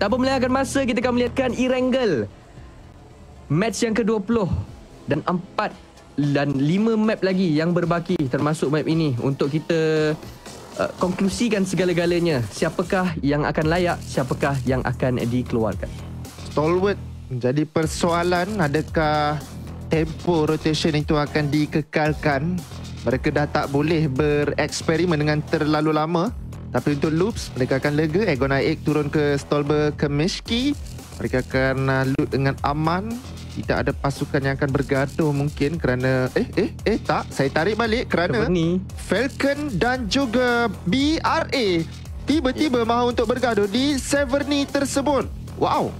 Tanpa melayakan masa, kita akan melihatkan Erangel. Match yang ke-20 dan empat dan lima map lagi yang berbaki termasuk map ini untuk kita uh, konklusikan segala-galanya. Siapakah yang akan layak, siapakah yang akan dikeluarkan. Stalwart menjadi persoalan adakah tempo rotation itu akan dikekalkan. Mereka dah tak boleh bereksperimen dengan terlalu lama. Tapi untuk loops, mereka akan lega. Egon Aik turun ke Stolber Meshki. Mereka akan uh, loot dengan aman. Tidak ada pasukan yang akan bergaduh mungkin kerana... Eh, eh, eh, tak. Saya tarik balik kerana... Terbeni. Falcon dan juga BRA tiba-tiba yeah. mahu untuk bergaduh di Severny tersebut. Wow.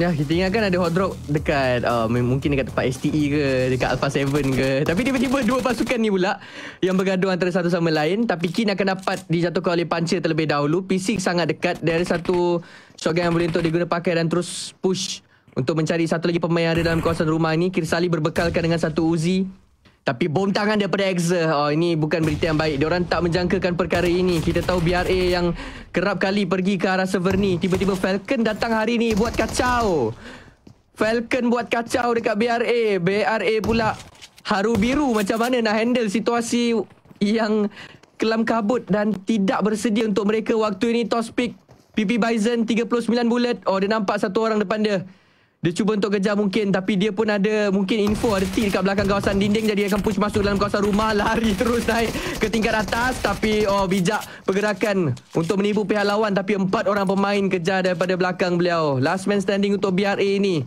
Ya, kita ingat kan ada hot drop dekat uh, mungkin dekat tempat STE ke, dekat Alpha 7 ke. Tapi tiba-tiba dua pasukan ni pula yang bergaduh antara satu sama lain. Tapi Kin akan dapat dijatuhkan oleh punca terlebih dahulu. PC sangat dekat. Dia ada satu shotgun yang boleh untuk diguna pakai dan terus push untuk mencari satu lagi pemain yang ada dalam kawasan rumah ini. Kirsali berbekalkan dengan satu Uzi. Tapi bontangan tangan daripada Exa. Oh, ini bukan berita yang baik. Diorang tak menjangkakan perkara ini. Kita tahu BRA yang kerap kali pergi ke arah Severny. Tiba-tiba Falcon datang hari ini buat kacau. Falcon buat kacau dekat BRA. BRA pula haru biru macam mana nak handle situasi yang kelam kabut dan tidak bersedia untuk mereka waktu ini. Tospik PP Bison 39 bullet. Oh, dia nampak satu orang depan dia. Dia cuba untuk kejar mungkin tapi dia pun ada mungkin info ada T dekat belakang kawasan dinding jadi dia akan push masuk dalam kawasan rumah lari terus naik ke tingkat atas tapi oh bijak pergerakan untuk menipu pihak lawan tapi empat orang pemain kejar daripada belakang beliau. Last man standing untuk BRA ini.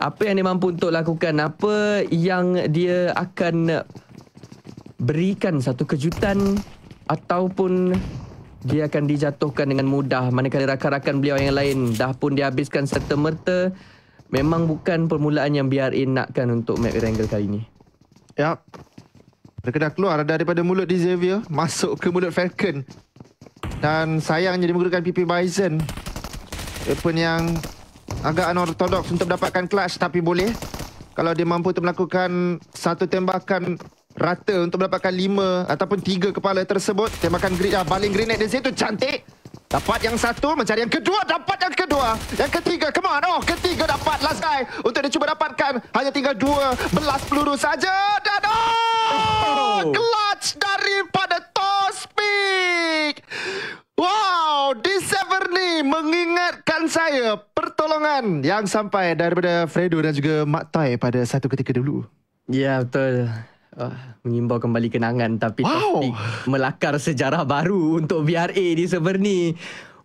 Apa yang dia mampu untuk lakukan? Apa yang dia akan berikan satu kejutan ataupun dia akan dijatuhkan dengan mudah manakala rakan-rakan beliau yang lain dah pun dihabiskan serta-merta Memang bukan permulaan yang BRN nakkan untuk map wrangle kali ni. Yap. Mereka dah keluar daripada mulut di Xavier. Masuk ke mulut Falcon. Dan sayang jadi menggunakan PP Bison. Dia yang agak unorthodox untuk mendapatkan clutch tapi boleh. Kalau dia mampu untuk melakukan satu tembakan rata untuk mendapatkan lima ataupun tiga kepala tersebut. Tembakan grid dah. Baling grenade di situ cantik. Dapat yang satu, mencari yang kedua, dapat yang kedua. Yang ketiga, come on. Oh, ketiga dapat last guy. Untuk dia cuba dapatkan, hanya tinggal dua belas peluru saja. Dan oh, oh. clutch daripada Tospik. Wow, D7 ni mengingatkan saya pertolongan yang sampai daripada Fredo dan juga Mak Tai pada satu ketika dulu. Ya, yeah, betul. Uh, mengimbau kembali kenangan tapi wow. melakar sejarah baru untuk VRA di Severny.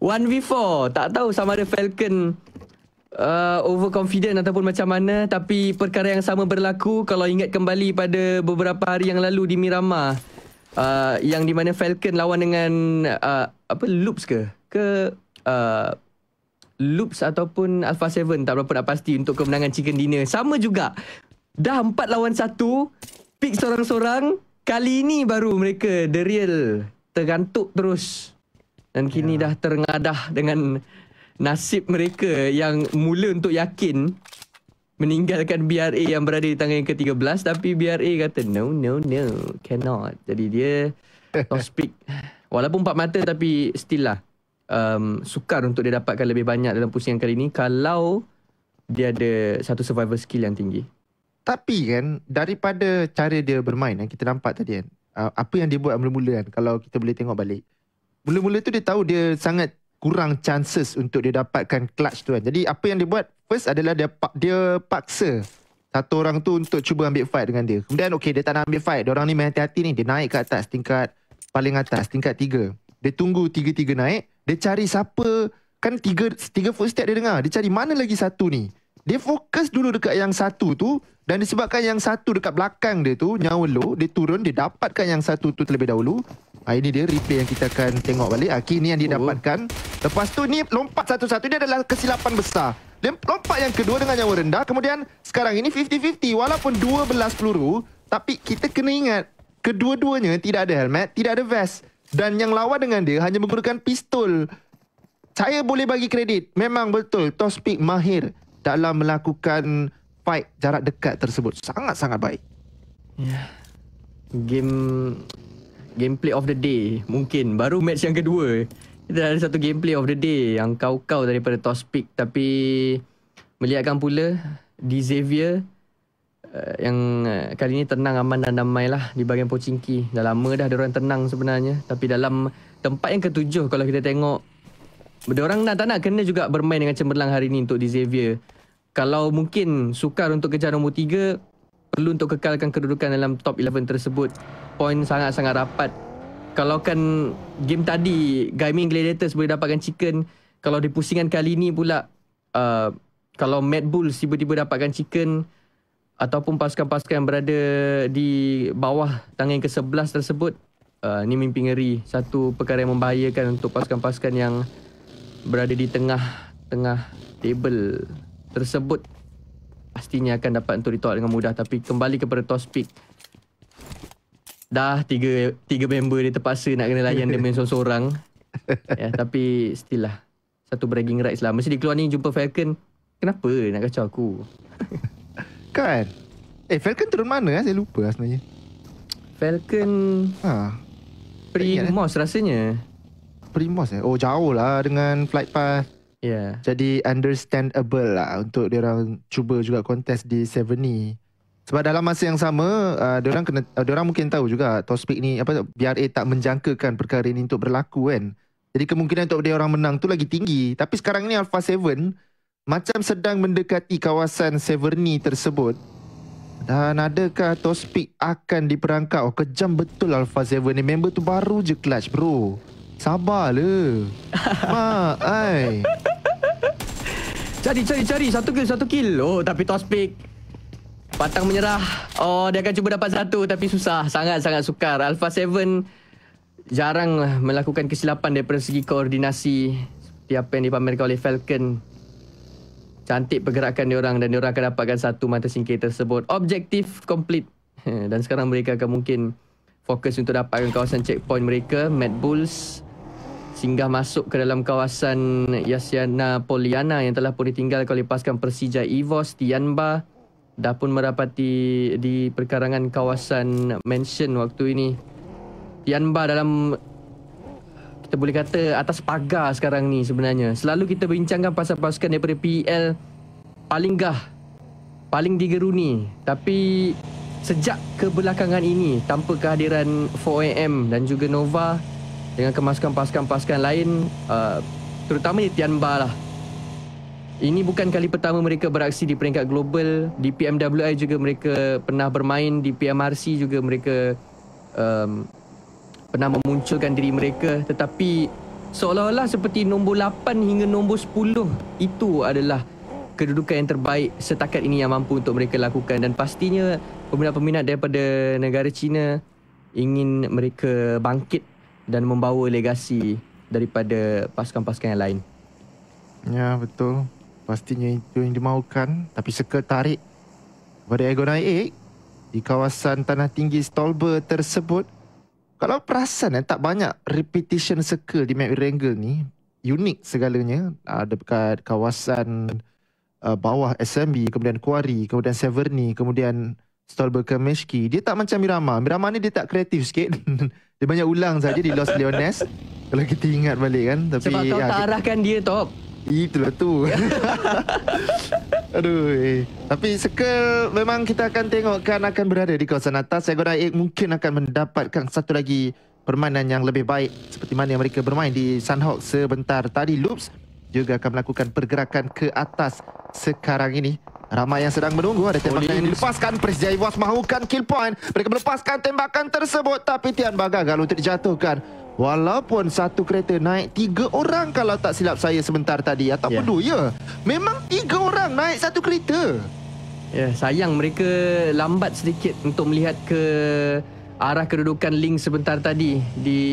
1v4. Tak tahu sama ada Falcon uh, overconfident ataupun macam mana tapi perkara yang sama berlaku kalau ingat kembali pada beberapa hari yang lalu di Mirama Uh, ah, yang di mana Falcon lawan dengan uh, apa loops ke? Ke uh, Loops ataupun Alpha 7 tak berapa nak pasti untuk kemenangan Chicken Dinner. Sama juga. Dah 4 lawan 1 pick seorang-seorang kali ini baru mereka the real tergantuk terus dan kini yeah. dah terengadah dengan nasib mereka yang mula untuk yakin meninggalkan BRA yang berada di tangan yang ke-13 tapi BRA kata no no no cannot jadi dia top speak walaupun empat mata tapi still lah um, sukar untuk dia dapatkan lebih banyak dalam pusingan kali ini kalau dia ada satu survival skill yang tinggi tapi kan daripada cara dia bermain yang kita nampak tadi kan uh, apa yang dia buat mula-mula kan kalau kita boleh tengok balik. Mula-mula tu dia tahu dia sangat kurang chances untuk dia dapatkan clutch tu kan. Jadi apa yang dia buat first adalah dia pak dia paksa satu orang tu untuk cuba ambil fight dengan dia. Kemudian okey dia tak nak ambil fight. Dia orang ni main hati-hati ni. Dia naik ke atas tingkat paling atas tingkat tiga. Dia tunggu tiga-tiga naik. Dia cari siapa kan tiga tiga footstep dia dengar. Dia cari mana lagi satu ni. Dia fokus dulu dekat yang satu tu dan disebabkan yang satu dekat belakang dia tu nyawa low, dia turun dia dapatkan yang satu tu terlebih dahulu. Ha, ini dia replay yang kita akan tengok balik. Aki ah, ha, ni yang dia oh. dapatkan. Lepas tu ni lompat satu-satu dia adalah kesilapan besar. Dia lompat yang kedua dengan nyawa rendah. Kemudian sekarang ini 50-50 walaupun 12 peluru tapi kita kena ingat kedua-duanya tidak ada helmet, tidak ada vest dan yang lawan dengan dia hanya menggunakan pistol. Saya boleh bagi kredit. Memang betul Tospik mahir dalam melakukan fight jarak dekat tersebut sangat-sangat baik. Yeah. Game gameplay of the day mungkin baru match yang kedua. Kita ada satu gameplay of the day yang kau-kau daripada toss pick tapi melihatkan pula di Xavier Uh, yang uh, kali ini tenang aman dan damai lah di bahagian Pochinki. Dah lama dah orang tenang sebenarnya. Tapi dalam tempat yang ketujuh kalau kita tengok. Diorang nak tak nak kena juga bermain dengan cemerlang hari ini untuk di Xavier kalau mungkin sukar untuk kejar nombor 3 perlu untuk kekalkan kedudukan dalam top 11 tersebut poin sangat-sangat rapat kalau kan game tadi Gaming Gladiators boleh dapatkan chicken kalau di pusingan kali ini pula uh, kalau Mad Bull tiba-tiba dapatkan chicken ataupun pasukan-pasukan yang berada di bawah tangan ke-11 tersebut uh, ni mimpi ngeri satu perkara yang membahayakan untuk pasukan-pasukan yang berada di tengah tengah table tersebut pastinya akan dapat untuk ditolak dengan mudah tapi kembali kepada Tospik dah tiga tiga member dia terpaksa nak kena layan dia main seorang-seorang ya tapi still lah satu bragging rights lah mesti dia ni jumpa Falcon kenapa nak kacau aku kan eh Falcon turun mana eh? saya lupa lah sebenarnya Falcon ha Primos eh? rasanya Primos eh oh jauh lah dengan flight path Yeah. Jadi understandable lah untuk dia orang cuba juga kontes di Seven ni. E. Sebab dalam masa yang sama, uh, orang kena uh, orang mungkin tahu juga Tospik ni apa BRA tak menjangkakan perkara ini untuk berlaku kan. Jadi kemungkinan untuk dia orang menang tu lagi tinggi. Tapi sekarang ni Alpha Seven macam sedang mendekati kawasan Severny e tersebut. Dan adakah Tospik akan diperangkap? Oh, kejam betul Alpha 7 ni. Member tu baru je clutch bro. Sabar, le. Ma, ai. Cari, cari, cari. Satu kill, satu kill. Oh, tapi Tospik. Patang menyerah. Oh, dia akan cuba dapat satu. Tapi susah. Sangat-sangat sukar. Alpha 7 jarang melakukan kesilapan daripada segi koordinasi. Seperti apa yang dipamerkan oleh Falcon. Cantik pergerakan orang dan orang akan dapatkan satu mata singkir tersebut. Objektif komplit. Dan sekarang mereka akan mungkin fokus untuk dapatkan kawasan checkpoint mereka. Mad Bulls singgah masuk ke dalam kawasan Yasiana Poliana yang telah pun ditinggal oleh pasukan Persija Evos Tianba dah pun merapati di perkarangan kawasan mansion waktu ini. Tianba dalam kita boleh kata atas pagar sekarang ni sebenarnya. Selalu kita bincangkan pasal pasukan daripada PL paling gah paling digeruni tapi sejak kebelakangan ini tanpa kehadiran 4AM dan juga Nova dengan kemaskan-paskan-paskan lain uh, terutamanya Ba lah. Ini bukan kali pertama mereka beraksi di peringkat global. Di PMWI juga mereka pernah bermain. Di PMRC juga mereka um, pernah memunculkan diri mereka. Tetapi seolah-olah seperti nombor 8 hingga nombor 10 itu adalah kedudukan yang terbaik setakat ini yang mampu untuk mereka lakukan. Dan pastinya peminat-peminat daripada negara China ingin mereka bangkit dan membawa legasi daripada pasukan-pasukan yang lain. Ya, betul. Pastinya itu yang dimahukan. Tapi seketarik pada Agonai 8 di kawasan tanah tinggi Stolber tersebut. Kalau perasan eh, tak banyak repetition circle di map Rangel ni. Unik segalanya. Ada dekat kawasan uh, bawah SMB, kemudian Quarry, kemudian Severny, kemudian stall burger Dia tak macam Mirama. Mirama ni dia tak kreatif sikit. dia banyak ulang saja di Los Leones. Kalau kita ingat balik kan. Tapi, Sebab kau ya, tak arahkan dia top. Itulah tu. Aduh. Eh. Tapi sekel memang kita akan tengokkan akan berada di kawasan atas. Saya kata eh, mungkin akan mendapatkan satu lagi permainan yang lebih baik. Seperti mana mereka bermain di Sunhawk sebentar tadi. Loops juga akan melakukan pergerakan ke atas sekarang ini. Ramai yang sedang menunggu ada tembakan yang dilepaskan Prince Jaiwas mahukan kill point mereka melepaskan tembakan tersebut tapi Tian Baga gagal untuk dijatuhkan walaupun satu kereta naik tiga orang kalau tak silap saya sebentar tadi atau yeah. dua ya memang tiga orang naik satu kereta ya yeah, sayang mereka lambat sedikit untuk melihat ke arah kedudukan link sebentar tadi di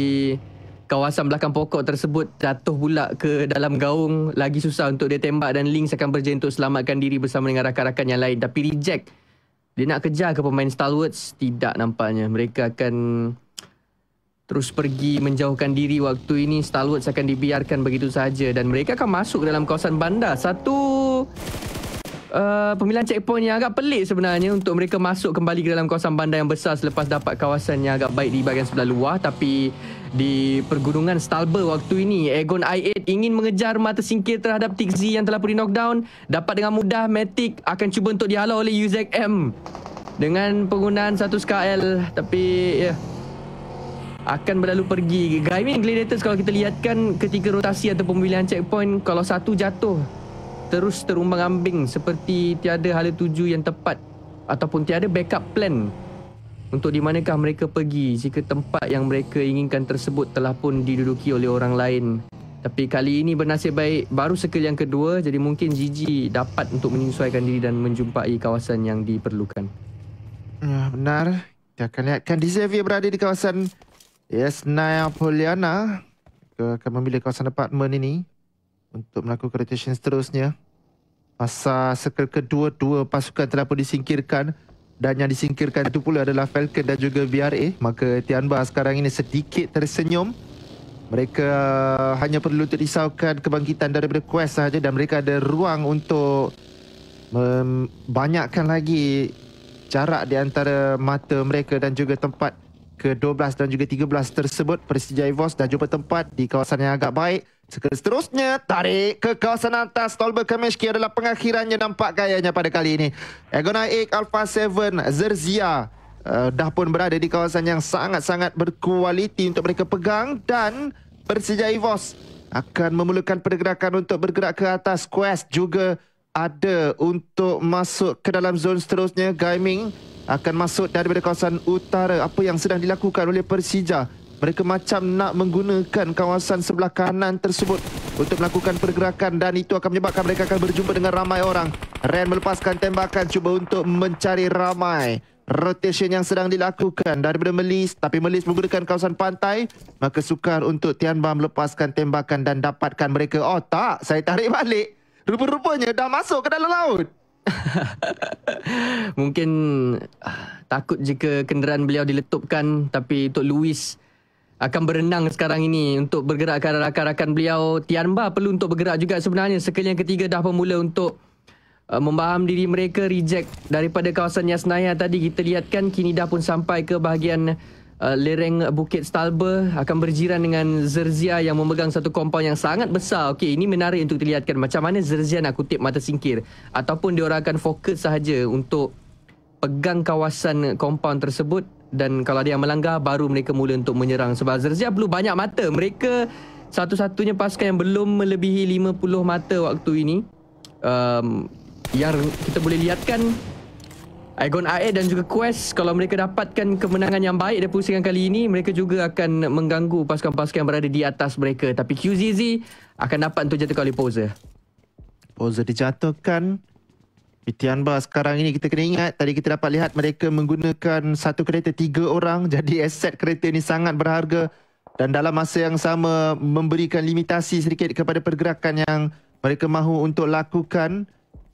kawasan belakang pokok tersebut jatuh pula ke dalam gaung lagi susah untuk dia tembak dan Links akan berjaya untuk selamatkan diri bersama dengan rakan-rakan yang lain tapi reject dia nak kejar ke pemain stalwarts tidak nampaknya mereka akan terus pergi menjauhkan diri waktu ini stalwarts akan dibiarkan begitu saja dan mereka akan masuk dalam kawasan bandar satu Eh, pemilihan checkpoint yang agak pelik sebenarnya untuk mereka masuk kembali ke dalam kawasan bandar yang besar selepas dapat kawasan yang agak baik di bahagian sebelah luar tapi di pergunungan Stalber waktu ini Aegon I8 ingin mengejar mata singkir terhadap Tixi yang telah pun di knockdown dapat dengan mudah Matic akan cuba untuk dihalau oleh M dengan penggunaan satu skl tapi ya yeah akan berlalu pergi. Gaming Gladiators kalau kita lihatkan ketika rotasi atau pemilihan checkpoint kalau satu jatuh terus terumbang ambing seperti tiada hala tuju yang tepat ataupun tiada backup plan untuk di manakah mereka pergi jika tempat yang mereka inginkan tersebut telah pun diduduki oleh orang lain. Tapi kali ini bernasib baik baru sekel yang kedua jadi mungkin Gigi dapat untuk menyesuaikan diri dan menjumpai kawasan yang diperlukan. Ya benar. Kita akan lihatkan di Xavier berada di kawasan Yes, Poliana. Kita akan memilih kawasan apartmen ini untuk melakukan rotation seterusnya. Masa circle kedua, dua pasukan telah pun disingkirkan dan yang disingkirkan itu pula adalah Falcon dan juga BRA. Maka Tianba sekarang ini sedikit tersenyum. Mereka uh, hanya perlu untuk kebangkitan daripada Quest sahaja dan mereka ada ruang untuk membanyakkan lagi jarak di antara mata mereka dan juga tempat ke-12 dan juga 13 tersebut Persija Evos dah jumpa tempat di kawasan yang agak baik Seterusnya tarik ke kawasan atas Tolba Kemeski adalah pengakhiran yang nampak gayanya pada kali ini. Agona Egg Alpha 7 Zerzia uh, dah pun berada di kawasan yang sangat-sangat berkualiti untuk mereka pegang dan Persija Evos akan memulakan pergerakan untuk bergerak ke atas quest juga ada untuk masuk ke dalam zon seterusnya gaming akan masuk daripada kawasan utara apa yang sedang dilakukan oleh Persija mereka macam nak menggunakan kawasan sebelah kanan tersebut untuk melakukan pergerakan dan itu akan menyebabkan mereka akan berjumpa dengan ramai orang. Ren melepaskan tembakan cuba untuk mencari ramai. Rotation yang sedang dilakukan daripada Melis tapi Melis menggunakan kawasan pantai maka sukar untuk Tianba melepaskan tembakan dan dapatkan mereka. Oh tak, saya tarik balik. Rupa-rupanya dah masuk ke dalam laut. Mungkin ah, takut jika kenderaan beliau diletupkan tapi untuk Louis Luis akan berenang sekarang ini untuk bergerak ke rakan-rakan beliau Tianba perlu untuk bergerak juga sebenarnya sekali yang ketiga dah bermula untuk uh, memaham diri mereka reject daripada kawasan Yasnaya tadi kita lihatkan kini dah pun sampai ke bahagian uh, lereng Bukit Stalba akan berjiran dengan Zerzia yang memegang satu kompon yang sangat besar Okey, ini menarik untuk dilihatkan macam mana Zerzia nak kutip mata singkir ataupun diorang akan fokus sahaja untuk pegang kawasan kompaun tersebut dan kalau ada yang melanggar baru mereka mula untuk menyerang sebab Zerzia perlu banyak mata mereka satu-satunya pasukan yang belum melebihi 50 mata waktu ini um, yang kita boleh lihatkan Aegon Ae dan juga Quest kalau mereka dapatkan kemenangan yang baik dari pusingan kali ini mereka juga akan mengganggu pasukan-pasukan yang berada di atas mereka tapi QZZ akan dapat untuk jatuhkan oleh Poser Poser dijatuhkan Itian Bar sekarang ini kita kena ingat tadi kita dapat lihat mereka menggunakan satu kereta tiga orang jadi aset kereta ini sangat berharga dan dalam masa yang sama memberikan limitasi sedikit kepada pergerakan yang mereka mahu untuk lakukan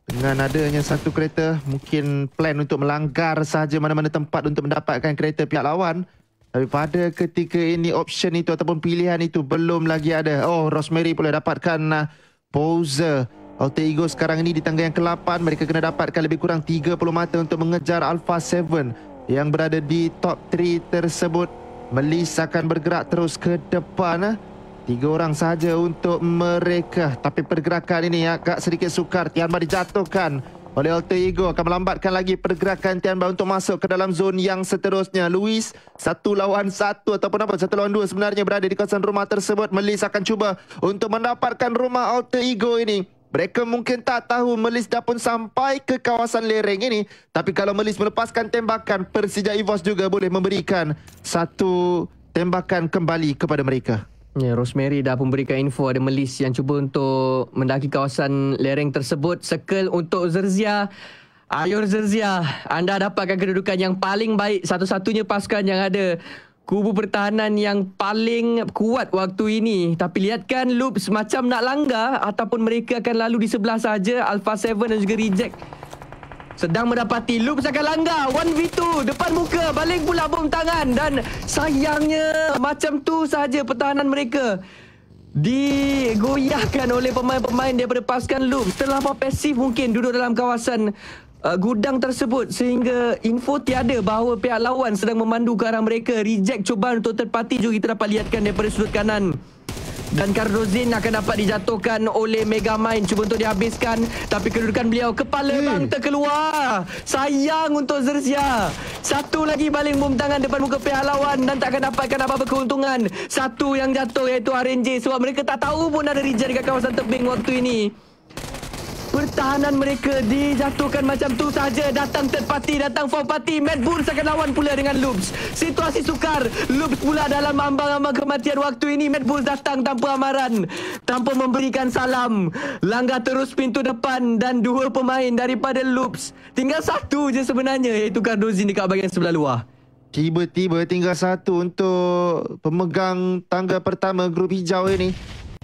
dengan adanya satu kereta mungkin plan untuk melanggar sahaja mana-mana tempat untuk mendapatkan kereta pihak lawan tapi pada ketika ini option itu ataupun pilihan itu belum lagi ada oh Rosemary boleh dapatkan uh, poser Alter Ego sekarang ini di tangga yang ke-8 Mereka kena dapatkan lebih kurang 30 mata untuk mengejar Alpha 7 Yang berada di top 3 tersebut Melis akan bergerak terus ke depan eh. Tiga orang sahaja untuk mereka Tapi pergerakan ini agak sedikit sukar Tianba dijatuhkan oleh Alter Ego akan melambatkan lagi pergerakan Tianba untuk masuk ke dalam zon yang seterusnya. Luis, satu lawan satu ataupun apa, satu lawan dua sebenarnya berada di kawasan rumah tersebut. Melis akan cuba untuk mendapatkan rumah Alter Ego ini. Mereka mungkin tak tahu Melis dah pun sampai ke kawasan lereng ini. Tapi kalau Melis melepaskan tembakan, Persija Evos juga boleh memberikan satu tembakan kembali kepada mereka. Ya, Rosemary dah pun berikan info ada Melis yang cuba untuk mendaki kawasan lereng tersebut. sekel untuk Zerzia. Ayur Zerzia, anda dapatkan kedudukan yang paling baik satu-satunya pasukan yang ada kubu pertahanan yang paling kuat waktu ini. Tapi lihatkan loop semacam nak langgar ataupun mereka akan lalu di sebelah saja Alpha 7 dan juga Reject. Sedang mendapati loop akan langgar. 1v2 depan muka baling pula bom tangan dan sayangnya macam tu saja pertahanan mereka. Digoyahkan oleh pemain-pemain daripada pasukan loop Terlampau pasif mungkin duduk dalam kawasan uh, gudang tersebut sehingga info tiada bahawa pihak lawan sedang memandu ke arah mereka reject cubaan untuk terpati juga kita dapat lihatkan daripada sudut kanan dan Cardozin akan dapat dijatuhkan oleh Mega Mind cuba untuk dihabiskan tapi kedudukan beliau kepala hey. Hmm. bang terkeluar sayang untuk Zersia satu lagi baling bom tangan depan muka pihak lawan dan tak akan dapatkan apa-apa keuntungan satu yang jatuh iaitu RNG sebab mereka tak tahu pun ada reject dekat kawasan tebing waktu ini pertahanan mereka dijatuhkan macam tu saja datang third party datang fourth party Matt Boone akan lawan pula dengan Loops situasi sukar Loops pula dalam ambang-ambang kematian waktu ini Matt Boone datang tanpa amaran tanpa memberikan salam langgar terus pintu depan dan dua pemain daripada Loops tinggal satu je sebenarnya iaitu Cardozin dekat bagian sebelah luar tiba-tiba tinggal satu untuk pemegang tangga pertama grup hijau ini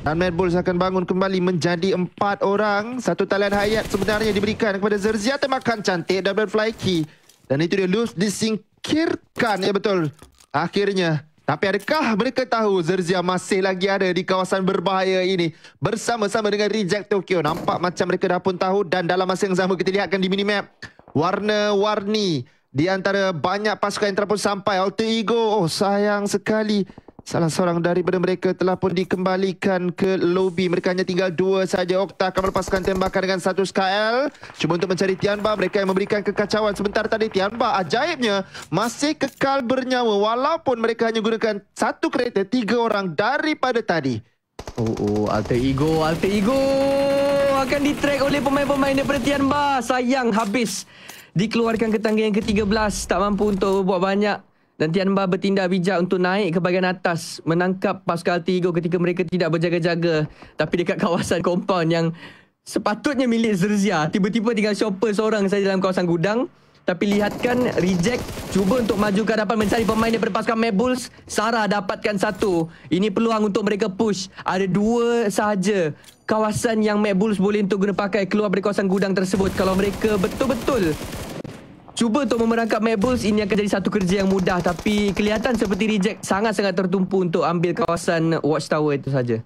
Ahmed Bulls akan bangun kembali menjadi empat orang. Satu talian hayat sebenarnya diberikan kepada Zerzia temakan cantik double fly key. Dan itu dia Luz disingkirkan. Ya betul. Akhirnya. Tapi adakah mereka tahu Zerzia masih lagi ada di kawasan berbahaya ini bersama-sama dengan Reject Tokyo. Nampak macam mereka dah pun tahu dan dalam masa yang sama kita lihatkan di minimap. Warna-warni di antara banyak pasukan yang telah sampai. Alter Ego. Oh sayang sekali. Salah seorang daripada mereka telah pun dikembalikan ke lobi. Mereka hanya tinggal dua saja. Okta akan melepaskan tembakan dengan satu KL. Cuma untuk mencari Tianba, mereka yang memberikan kekacauan sebentar tadi. Tianba ajaibnya masih kekal bernyawa walaupun mereka hanya gunakan satu kereta, tiga orang daripada tadi. Oh, oh, alter ego, alter ego akan ditrack oleh pemain-pemain daripada Tianba. Sayang, habis dikeluarkan ke tangga yang ke-13. Tak mampu untuk buat banyak dan Tianba bertindak bijak untuk naik ke bahagian atas menangkap Pascal Tigo ketika mereka tidak berjaga-jaga tapi dekat kawasan compound yang sepatutnya milik Zerzia tiba-tiba tinggal shopper seorang saja dalam kawasan gudang tapi lihatkan reject cuba untuk maju ke hadapan mencari pemain daripada pasukan Mebuls Sarah dapatkan satu ini peluang untuk mereka push ada dua sahaja kawasan yang Mebuls boleh untuk guna pakai keluar dari kawasan gudang tersebut kalau mereka betul-betul Cuba untuk memerangkap Mabels ini akan jadi satu kerja yang mudah tapi kelihatan seperti reject sangat-sangat tertumpu untuk ambil kawasan Watchtower itu saja.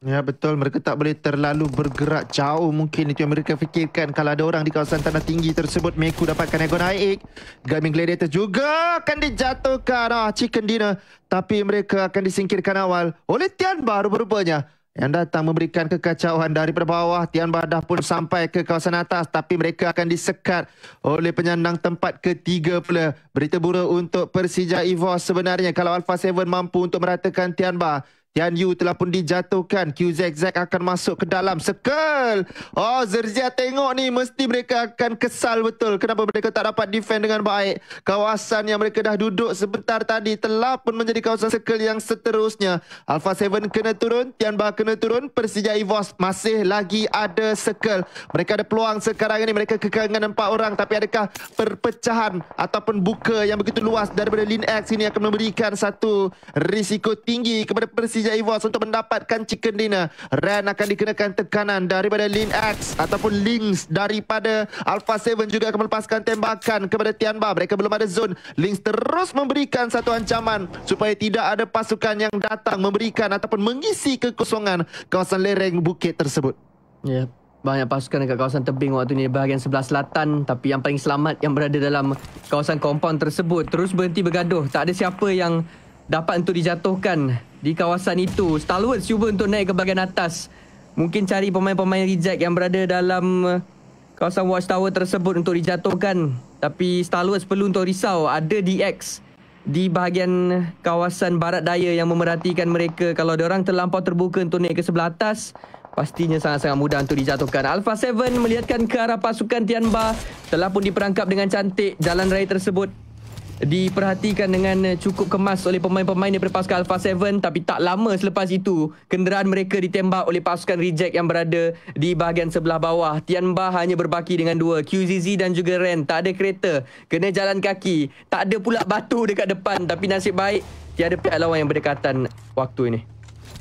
Ya betul mereka tak boleh terlalu bergerak jauh mungkin itu yang mereka fikirkan kalau ada orang di kawasan tanah tinggi tersebut Meku dapatkan ego naik Gaming Gladiator juga akan dijatuhkan ah, Chicken Dinner tapi mereka akan disingkirkan awal oleh Tian baru berupanya yang datang memberikan kekacauan dari bawah. Tian Badah pun sampai ke kawasan atas tapi mereka akan disekat oleh penyandang tempat ketiga pula. Berita buruk untuk Persija Evos sebenarnya kalau Alpha 7 mampu untuk meratakan Tian Badah. Tian Yu telah pun dijatuhkan. QZZ akan masuk ke dalam. sekel. Oh, Zerzia tengok ni. Mesti mereka akan kesal betul. Kenapa mereka tak dapat defend dengan baik. Kawasan yang mereka dah duduk sebentar tadi. Telah pun menjadi kawasan sekel yang seterusnya. Alpha 7 kena turun. Tian Ba kena turun. Persija Evos masih lagi ada sekel. Mereka ada peluang sekarang ini. Mereka kekangan empat orang. Tapi adakah perpecahan ataupun buka yang begitu luas daripada Lin X ini akan memberikan satu risiko tinggi kepada Persija. Jaivos untuk mendapatkan chicken dinner. Ren akan dikenakan tekanan daripada Lin X ataupun Links daripada Alpha 7 juga akan melepaskan tembakan kepada Tian Ba. Mereka belum ada zone. Links terus memberikan satu ancaman supaya tidak ada pasukan yang datang memberikan ataupun mengisi kekosongan kawasan lereng bukit tersebut. Ya. Yeah. Banyak pasukan dekat kawasan tebing waktu ni bahagian sebelah selatan tapi yang paling selamat yang berada dalam kawasan compound tersebut terus berhenti bergaduh tak ada siapa yang dapat untuk dijatuhkan di kawasan itu. Stalwart cuba untuk naik ke bahagian atas. Mungkin cari pemain-pemain reject yang berada dalam eh, kawasan watchtower tersebut untuk dijatuhkan. Tapi Stalwart perlu untuk risau ada DX di bahagian eh, kawasan barat daya yang memerhatikan mereka. Kalau orang terlampau terbuka untuk naik ke sebelah atas, pastinya sangat-sangat mudah untuk dijatuhkan. Alpha 7 melihatkan ke arah pasukan Tianba telah pun diperangkap dengan cantik jalan raya tersebut diperhatikan dengan eh, cukup kemas oleh pemain-pemain daripada pasukan Alpha 7 tapi tak lama selepas itu kenderaan mereka ditembak oleh pasukan reject yang berada di bahagian sebelah bawah Tian Ba hanya berbaki dengan dua QZZ dan juga Ren tak ada kereta kena jalan kaki tak ada pula batu dekat depan tapi nasib baik tiada pihak lawan yang berdekatan waktu ini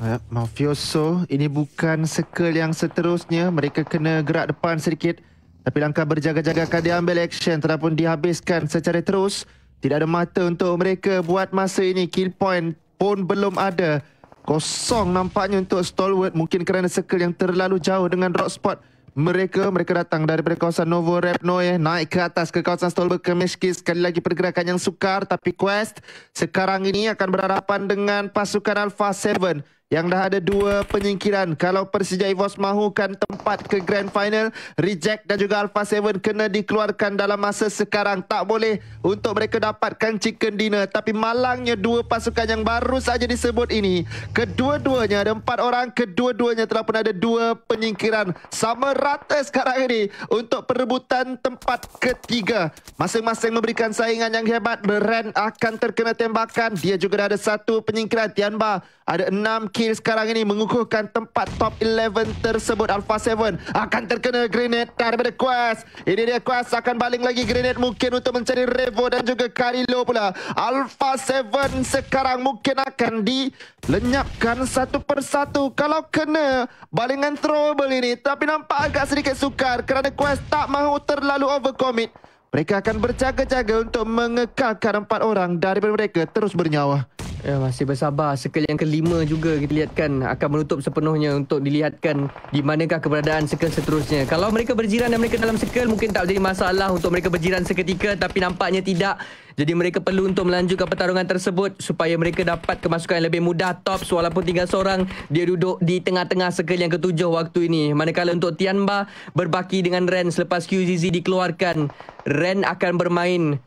uh, Mafioso ini bukan circle yang seterusnya mereka kena gerak depan sedikit tapi langkah berjaga-jaga akan diambil action ataupun dihabiskan secara terus. Tidak ada mata untuk mereka buat masa ini. Kill point pun belum ada. Kosong nampaknya untuk Stalwart. Mungkin kerana circle yang terlalu jauh dengan rock spot. Mereka mereka datang daripada kawasan Novo Repnoe eh. Naik ke atas ke kawasan Stolberg ke Meshki Sekali lagi pergerakan yang sukar Tapi Quest sekarang ini akan berhadapan dengan pasukan Alpha 7 yang dah ada dua penyingkiran. Kalau Persija Evos mahukan tempat ke Grand Final, Reject dan juga Alpha 7 kena dikeluarkan dalam masa sekarang. Tak boleh untuk mereka dapatkan chicken dinner. Tapi malangnya dua pasukan yang baru saja disebut ini, kedua-duanya ada empat orang, kedua-duanya telah pun ada dua penyingkiran. Sama rata sekarang ini untuk perebutan tempat ketiga. Masing-masing memberikan saingan yang hebat. Beren akan terkena tembakan. Dia juga ada satu penyingkiran. Tian Ba ada enam kill kill sekarang ini mengukuhkan tempat top 11 tersebut Alpha 7 akan terkena grenade daripada Quest ini dia Quest akan baling lagi grenade mungkin untuk mencari Revo dan juga Carillo pula Alpha 7 sekarang mungkin akan dilenyapkan satu persatu kalau kena balingan trouble ini tapi nampak agak sedikit sukar kerana Quest tak mahu terlalu overcommit mereka akan berjaga-jaga untuk mengekalkan empat orang daripada mereka terus bernyawa. Ya, masih bersabar. sekel yang kelima juga kita lihatkan akan menutup sepenuhnya untuk dilihatkan di manakah keberadaan sekel seterusnya. Kalau mereka berjiran dan mereka dalam sekel, mungkin tak jadi masalah untuk mereka berjiran seketika tapi nampaknya tidak. Jadi mereka perlu untuk melanjutkan pertarungan tersebut supaya mereka dapat kemasukan yang lebih mudah top walaupun tinggal seorang dia duduk di tengah-tengah sekel yang ketujuh waktu ini. Manakala untuk Tianba berbaki dengan Ren selepas QZZ dikeluarkan. Ren akan bermain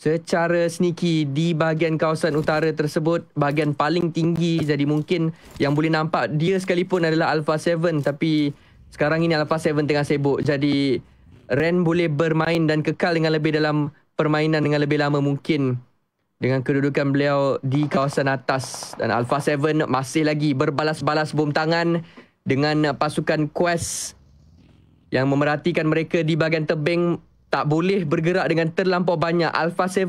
secara sneaky di bahagian kawasan utara tersebut bahagian paling tinggi jadi mungkin yang boleh nampak dia sekalipun adalah Alpha 7 tapi sekarang ini Alpha 7 tengah sibuk jadi Ren boleh bermain dan kekal dengan lebih dalam permainan dengan lebih lama mungkin dengan kedudukan beliau di kawasan atas dan Alpha 7 masih lagi berbalas-balas bom tangan dengan pasukan Quest yang memerhatikan mereka di bahagian tebing tak boleh bergerak dengan terlampau banyak Alpha 7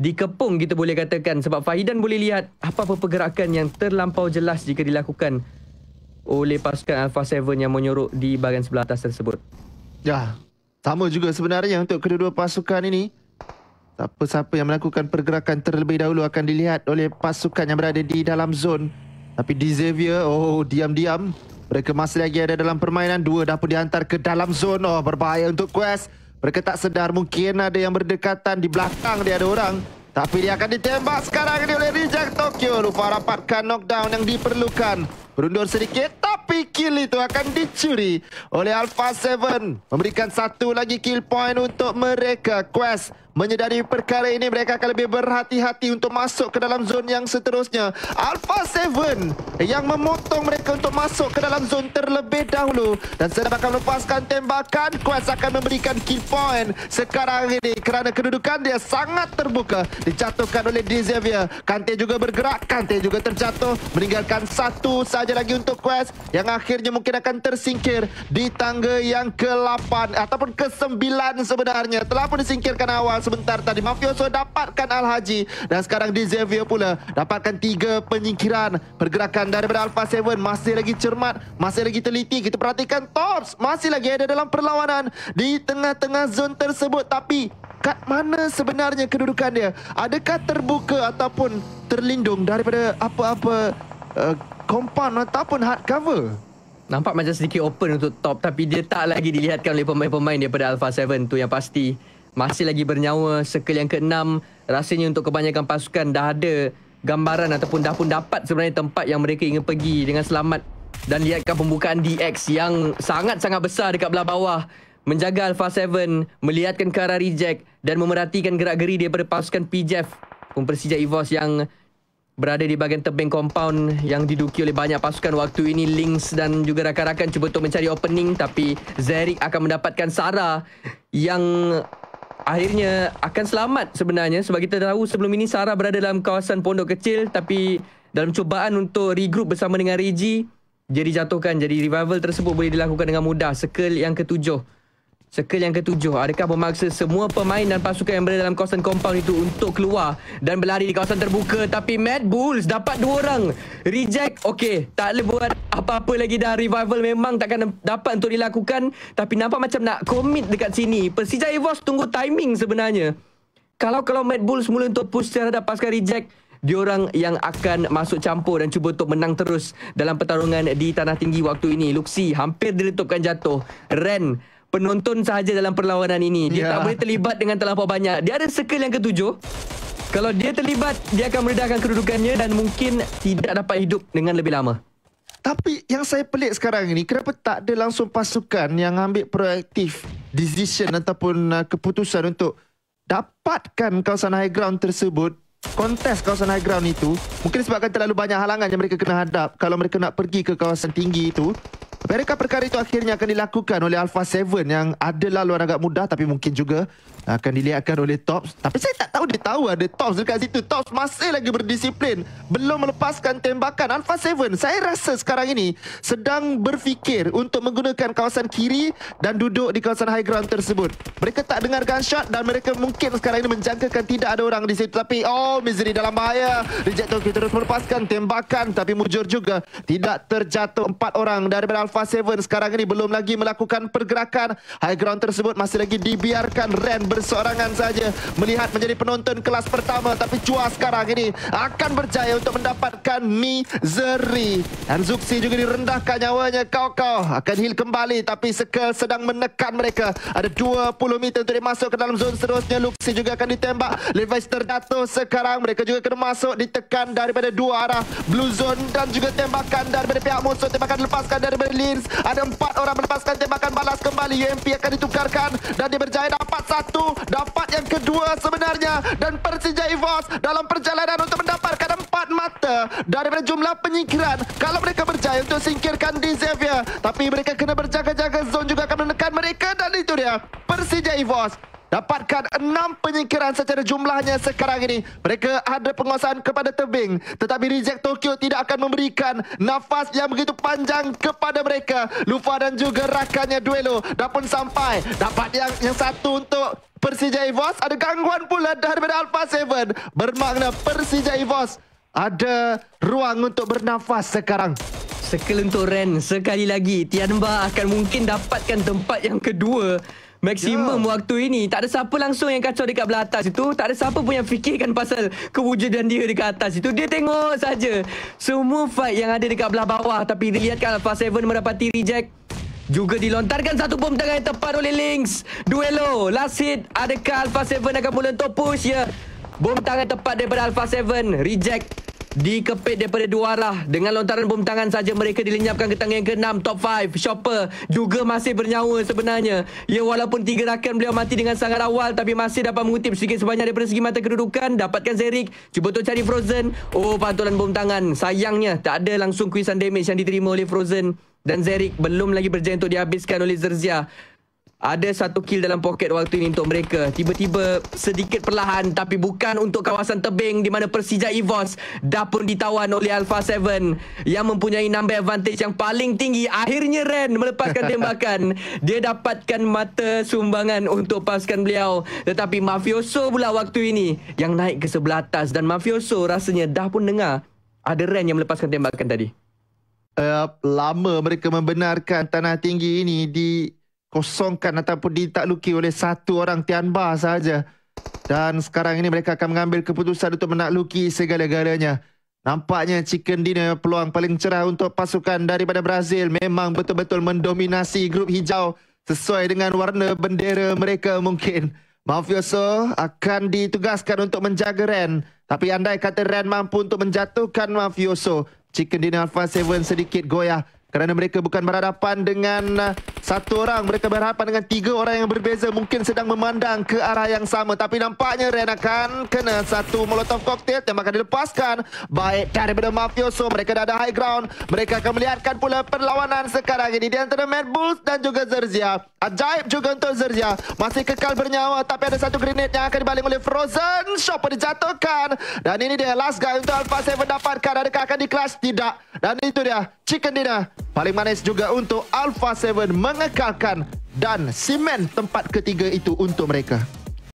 dikepung kita boleh katakan sebab Fahidan boleh lihat apa-apa pergerakan yang terlampau jelas jika dilakukan oleh pasukan Alpha 7 yang menyorok di bahagian sebelah atas tersebut. Ya, sama juga sebenarnya untuk kedua-dua pasukan ini. Siapa-siapa yang melakukan pergerakan terlebih dahulu akan dilihat oleh pasukan yang berada di dalam zon. Tapi di Xavier, oh diam-diam. Mereka masih lagi ada dalam permainan. Dua dah pun dihantar ke dalam zon. Oh, berbahaya untuk Quest. Mereka tak sedar mungkin ada yang berdekatan di belakang dia ada orang. Tapi dia akan ditembak sekarang ini oleh Rijak Tokyo. Lupa rapatkan knockdown yang diperlukan. Berundur sedikit tapi kill itu akan dicuri oleh Alpha 7. Memberikan satu lagi kill point untuk mereka. Quest. Menyedari perkara ini mereka akan lebih berhati-hati untuk masuk ke dalam zon yang seterusnya. Alpha 7 yang memotong mereka untuk masuk ke dalam zon terlebih dahulu. Dan sedang akan melepaskan tembakan. Quest akan memberikan key point sekarang ini kerana kedudukan dia sangat terbuka. Dijatuhkan oleh Dezavia. Kante juga bergerak. Kante juga terjatuh. Meninggalkan satu saja lagi untuk Quest yang akhirnya mungkin akan tersingkir di tangga yang ke-8 ataupun ke-9 sebenarnya. Telah pun disingkirkan awal hilang sebentar tadi Mafioso dapatkan Al-Haji Dan sekarang di Xavier pula Dapatkan tiga penyingkiran Pergerakan daripada Alpha 7 Masih lagi cermat Masih lagi teliti Kita perhatikan Tops Masih lagi ada dalam perlawanan Di tengah-tengah zon tersebut Tapi kat mana sebenarnya kedudukan dia Adakah terbuka ataupun terlindung Daripada apa-apa eh, Kompan -apa, uh, ataupun hard cover Nampak macam sedikit open untuk top Tapi dia tak lagi dilihatkan oleh pemain-pemain daripada Alpha 7 tu yang pasti masih lagi bernyawa circle yang keenam rasanya untuk kebanyakan pasukan dah ada gambaran ataupun dah pun dapat sebenarnya tempat yang mereka ingin pergi dengan selamat dan lihatkan pembukaan DX yang sangat-sangat besar dekat belah bawah menjaga Alpha 7 melihatkan ke arah reject dan memerhatikan gerak-geri daripada pasukan PJF pun Persija Evos yang berada di bahagian tebing compound yang diduki oleh banyak pasukan waktu ini Lynx dan juga rakan-rakan cuba untuk mencari opening tapi Zerik akan mendapatkan Sara yang akhirnya akan selamat sebenarnya sebab kita tahu sebelum ini Sarah berada dalam kawasan pondok kecil tapi dalam cubaan untuk regroup bersama dengan Reggie jadi jatuhkan jadi revival tersebut boleh dilakukan dengan mudah sekel yang ketujuh Circle yang ketujuh, adakah memaksa semua pemain dan pasukan yang berada dalam kawasan compound itu untuk keluar dan berlari di kawasan terbuka tapi Mad Bulls dapat dua orang reject. Okey, tak boleh buat apa-apa lagi dah. Revival memang takkan dapat untuk dilakukan tapi nampak macam nak commit dekat sini. Persija Evos tunggu timing sebenarnya. Kalau kalau Mad Bulls mula untuk push terhadap pasukan reject, orang yang akan masuk campur dan cuba untuk menang terus dalam pertarungan di tanah tinggi waktu ini. Luxi hampir diletupkan jatuh. Ren penonton sahaja dalam perlawanan ini. Dia yeah. tak boleh terlibat dengan terlalu banyak. Dia ada circle yang ketujuh. Kalau dia terlibat, dia akan meredahkan kedudukannya dan mungkin tidak dapat hidup dengan lebih lama. Tapi yang saya pelik sekarang ini, kenapa tak ada langsung pasukan yang ambil proaktif decision ataupun uh, keputusan untuk dapatkan kawasan high ground tersebut, kontes kawasan high ground itu, mungkin sebabkan terlalu banyak halangan yang mereka kena hadap kalau mereka nak pergi ke kawasan tinggi itu, mereka perkara itu akhirnya akan dilakukan oleh Alpha 7 yang ada laluan agak mudah tapi mungkin juga akan dilihatkan oleh Tops. Tapi saya tak tahu dia tahu ada Tops dekat situ. Tops masih lagi berdisiplin. Belum melepaskan tembakan. Alpha 7, saya rasa sekarang ini sedang berfikir untuk menggunakan kawasan kiri dan duduk di kawasan high ground tersebut. Mereka tak dengar gunshot dan mereka mungkin sekarang ini menjangkakan tidak ada orang di situ. Tapi, oh, misery dalam bahaya. Reject Tokyo terus melepaskan tembakan. Tapi mujur juga tidak terjatuh empat orang daripada Alpha Seven sekarang ini belum lagi melakukan pergerakan. High ground tersebut masih lagi dibiarkan Ren bersorangan saja melihat menjadi penonton kelas pertama tapi Chua sekarang ini akan berjaya untuk mendapatkan Misery. Dan Zuxi juga direndahkan nyawanya. Kau-kau akan heal kembali tapi sekel sedang menekan mereka. Ada 20 meter untuk dia masuk ke dalam zone seterusnya. Luxi juga akan ditembak. Levi's terjatuh sekarang. Mereka juga kena masuk ditekan daripada dua arah. Blue zone dan juga tembakan daripada pihak musuh. Tembakan dilepaskan daripada Lee. Marines Ada empat orang melepaskan tembakan balas kembali UMP e akan ditukarkan Dan dia berjaya dapat satu Dapat yang kedua sebenarnya Dan Persija Evos dalam perjalanan untuk mendapatkan empat mata Daripada jumlah penyingkiran Kalau mereka berjaya untuk singkirkan di Xavier Tapi mereka kena berjaga-jaga Zone juga akan menekan mereka Dan itu dia Persija Evos dapatkan enam penyingkiran secara jumlahnya sekarang ini. Mereka ada penguasaan kepada tebing. Tetapi Reject Tokyo tidak akan memberikan nafas yang begitu panjang kepada mereka. Lufa dan juga rakannya duelo dah pun sampai. Dapat yang yang satu untuk Persija Evos. Ada gangguan pula daripada Alpha 7. Bermakna Persija Evos ada ruang untuk bernafas sekarang. Sekelentur sekali lagi Tianba akan mungkin dapatkan tempat yang kedua Maksimum yeah. waktu ini Tak ada siapa langsung yang kacau dekat belah atas itu Tak ada siapa pun yang fikirkan pasal Kewujudan dia dekat atas itu Dia tengok saja Semua fight yang ada dekat belah bawah Tapi lihatkan Alpha 7 mendapati reject juga dilontarkan satu bom tangan yang tepat oleh Lynx. Duelo. Last hit. Adakah Alpha 7 akan mula untuk push? Ya. Yeah. Bom tangan tepat daripada Alpha 7 reject dikepit daripada dua arah dengan lontaran bom tangan saja mereka dilenyapkan ke tangga yang ke-6 top 5 shopper juga masih bernyawa sebenarnya ya walaupun tiga rakan beliau mati dengan sangat awal tapi masih dapat mengutip sedikit sebanyak daripada segi mata kedudukan dapatkan Zerik cuba untuk cari Frozen oh pantulan bom tangan sayangnya tak ada langsung kuisan damage yang diterima oleh Frozen dan Zerik belum lagi berjaya untuk dihabiskan oleh Zerzia ada satu kill dalam poket waktu ini untuk mereka. Tiba-tiba sedikit perlahan tapi bukan untuk kawasan tebing di mana Persija Evos dah pun ditawan oleh Alpha 7 yang mempunyai number advantage yang paling tinggi. Akhirnya Ren melepaskan tembakan. Dia dapatkan mata sumbangan untuk pasukan beliau. Tetapi Mafioso pula waktu ini yang naik ke sebelah atas dan Mafioso rasanya dah pun dengar ada Ren yang melepaskan tembakan tadi. Uh, lama mereka membenarkan tanah tinggi ini di kosongkan ataupun ditakluki oleh satu orang Tianba sahaja Dan sekarang ini mereka akan mengambil keputusan untuk menakluki segala-galanya. Nampaknya Chicken Dinner peluang paling cerah untuk pasukan daripada Brazil memang betul-betul mendominasi grup hijau sesuai dengan warna bendera mereka mungkin. Mafioso akan ditugaskan untuk menjaga Ren. Tapi andai kata Ren mampu untuk menjatuhkan Mafioso, Chicken Dinner Alpha 7 sedikit goyah kerana mereka bukan berhadapan dengan uh, satu orang mereka berhadapan dengan tiga orang yang berbeza mungkin sedang memandang ke arah yang sama tapi nampaknya Ren akan kena satu molotov koktel yang akan dilepaskan baik daripada mafioso mereka dah ada high ground mereka akan melihatkan pula perlawanan sekarang ini di antara Mad Bulls dan juga Zerzia ajaib juga untuk Zerzia masih kekal bernyawa tapi ada satu grenade yang akan dibaling oleh Frozen Shopper dijatuhkan dan ini dia last guy untuk Alpha 7 dapatkan adakah akan di clash tidak dan itu dia Chicken Dina. Paling manis juga untuk Alpha 7 mengekalkan dan simen tempat ketiga itu untuk mereka.